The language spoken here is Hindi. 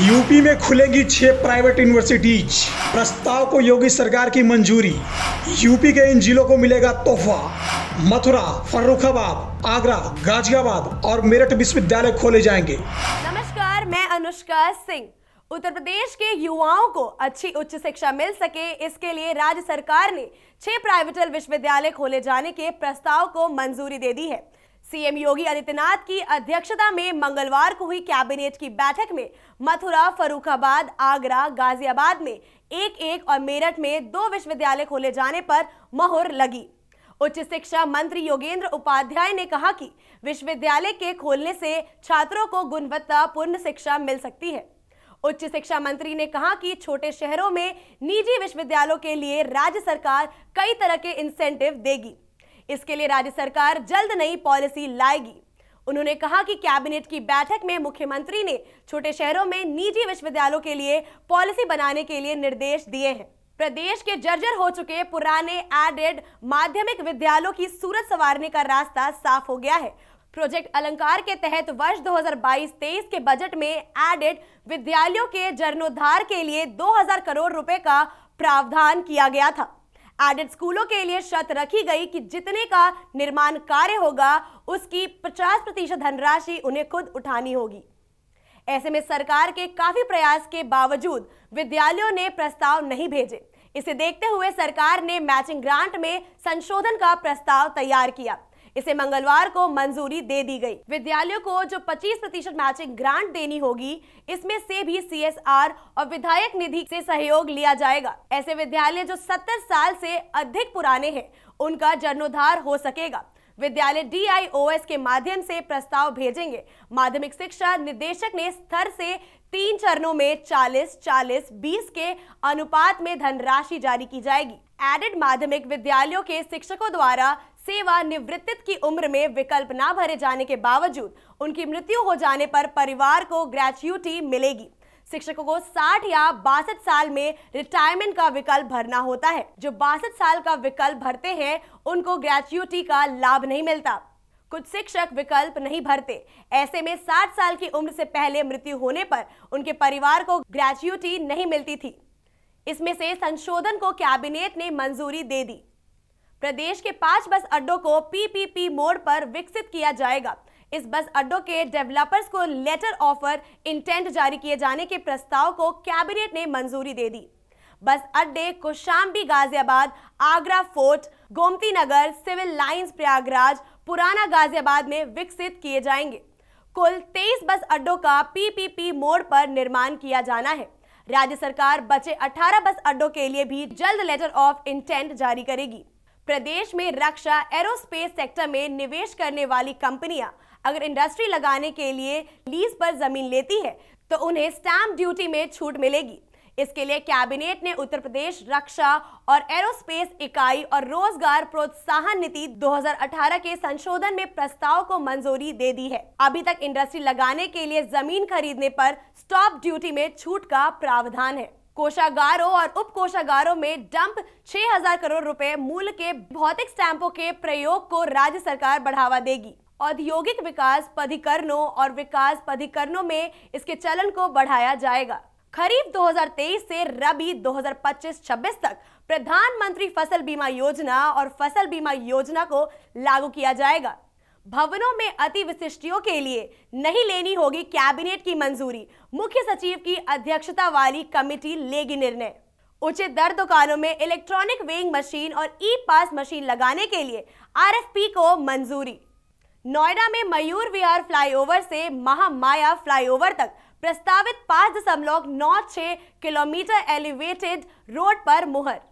यूपी में खुलेगी छह प्राइवेट यूनिवर्सिटीज प्रस्ताव को योगी सरकार की मंजूरी यूपी के इन जिलों को मिलेगा तोहफा मथुरा फर्रुखाबाद आगरा गाजियाबाद और मेरठ विश्वविद्यालय खोले जाएंगे नमस्कार मैं अनुष्का सिंह उत्तर प्रदेश के युवाओं को अच्छी उच्च शिक्षा मिल सके इसके लिए राज्य सरकार ने छह प्राइवेटल विश्वविद्यालय खोले जाने के प्रस्ताव को मंजूरी दे दी है सीएम योगी आदित्यनाथ की अध्यक्षता में मंगलवार को हुई कैबिनेट की बैठक में मथुरा फरुखाबाद आगरा गाजियाबाद में एक एक और मेरठ में दो विश्वविद्यालय खोले जाने पर मोहर लगी उच्च शिक्षा मंत्री योगेंद्र उपाध्याय ने कहा कि विश्वविद्यालय के खोलने से छात्रों को गुणवत्तापूर्ण शिक्षा मिल सकती है उच्च शिक्षा मंत्री ने कहा कि छोटे शहरों में निजी विश्वविद्यालयों के लिए राज्य सरकार कई तरह के इंसेंटिव देगी इसके लिए राज्य सरकार जल्द नई पॉलिसी लाएगी उन्होंने कहा कि कैबिनेट की बैठक में मुख्यमंत्री ने छोटे शहरों में निजी विश्वविद्यालयों के लिए पॉलिसी बनाने के लिए निर्देश दिए हैं प्रदेश के जर्जर हो चुके पुराने एडेड माध्यमिक विद्यालयों की सूरत संवारने का रास्ता साफ हो गया है प्रोजेक्ट अलंकार के तहत वर्ष 2022-23 के बजट में एडेड विद्यालयों के जीर्णोद्धार के लिए 2000 करोड़ रुपए का प्रावधान किया गया था एडेड स्कूलों के लिए शर्त रखी गई कि जितने का निर्माण कार्य होगा उसकी 50 प्रतिशत धनराशि उन्हें खुद उठानी होगी ऐसे में सरकार के काफी प्रयास के बावजूद विद्यालयों ने प्रस्ताव नहीं भेजे इसे देखते हुए सरकार ने मैचिंग ग्रांट में संशोधन का प्रस्ताव तैयार किया इसे मंगलवार को मंजूरी दे दी गई विद्यालयों को जो 25 प्रतिशत मैचिंग ग्रांट देनी होगी इसमें से भी सीएसआर और विधायक निधि से सहयोग लिया जाएगा ऐसे विद्यालय जो सत्तर साल से अधिक पुराने हैं उनका जीर्णोद्धार हो सकेगा विद्यालय डी के माध्यम से प्रस्ताव भेजेंगे माध्यमिक शिक्षा निदेशक ने स्तर से तीन चरणों में 40 40 20 के अनुपात में धनराशि जारी की जाएगी एडेड माध्यमिक विद्यालयों के शिक्षकों द्वारा सेवानिवृत्त की उम्र में विकल्प ना भरे जाने के बावजूद उनकी मृत्यु हो जाने पर परिवार को ग्रेच्युटी मिलेगी शिक्षकों को 60 या बासठ साल में रिटायरमेंट का विकल्प भरना होता है जो बासठ साल का विकल्प भरते हैं उनको ग्रेच्युटी का लाभ नहीं मिलता कुछ शिक्षक विकल्प नहीं भरते ऐसे में 60 साल की उम्र से पहले मृत्यु होने पर उनके परिवार को ग्रेच्युटी नहीं मिलती थी इसमें से संशोधन को कैबिनेट ने मंजूरी दे दी प्रदेश के पांच बस अड्डों को पीपीपी मोड पर विकसित किया जाएगा इस बस अड्डों के डेवलपर्स को लेटर ऑफर इंटेंट जारी किए जाने के प्रस्ताव को कैबिनेट ने मंजूरी दे दी बस अड्डे Kaushambi Ghaziabad Agra fort Gomti Nagar civil lines Prayagraj पुराना गाजियाबाद में विकसित किए जाएंगे कुल 23 बस अड्डों का पीपीपी मोड पर निर्माण किया जाना है राज्य सरकार बचे 18 बस अड्डों के लिए भी जल्द लेटर ऑफ इंटेंट जारी करेगी प्रदेश में रक्षा एरोस्पेस सेक्टर में निवेश करने वाली कंपनियां अगर इंडस्ट्री लगाने के लिए लीज पर जमीन लेती है तो उन्हें स्टैम्प ड्यूटी में छूट मिलेगी इसके लिए कैबिनेट ने उत्तर प्रदेश रक्षा और एरोस्पेस इकाई और रोजगार प्रोत्साहन नीति 2018 के संशोधन में प्रस्ताव को मंजूरी दे दी है अभी तक इंडस्ट्री लगाने के लिए जमीन खरीदने पर स्टॉप ड्यूटी में छूट का प्रावधान है कोषागारों और उप कोषागारों में डंप 6000 करोड़ रुपए मूल्य के भौतिक स्टैंपों के प्रयोग को राज्य सरकार बढ़ावा देगी औद्योगिक विकास प्राधिकरणों और विकास प्राधिकरणों में इसके चलन को बढ़ाया जाएगा खरीफ 2023 से रबी 2025-26 तक प्रधानमंत्री फसल बीमा योजना और फसल बीमा योजना को लागू किया जाएगा भवनों में अति विशिष्टियों के लिए नहीं लेनी होगी कैबिनेट की मंजूरी मुख्य सचिव की अध्यक्षता वाली कमेटी लेगी निर्णय उचित दर दुकानों में इलेक्ट्रॉनिक वेइंग मशीन और ई पास मशीन लगाने के लिए आरएफपी को मंजूरी नोएडा में मयूर विहार फ्लाईओवर से महामाया फ्लाईओवर तक प्रस्तावित पाँच दशमलव नौ छः किलोमीटर एलिवेटेड रोड पर मुहर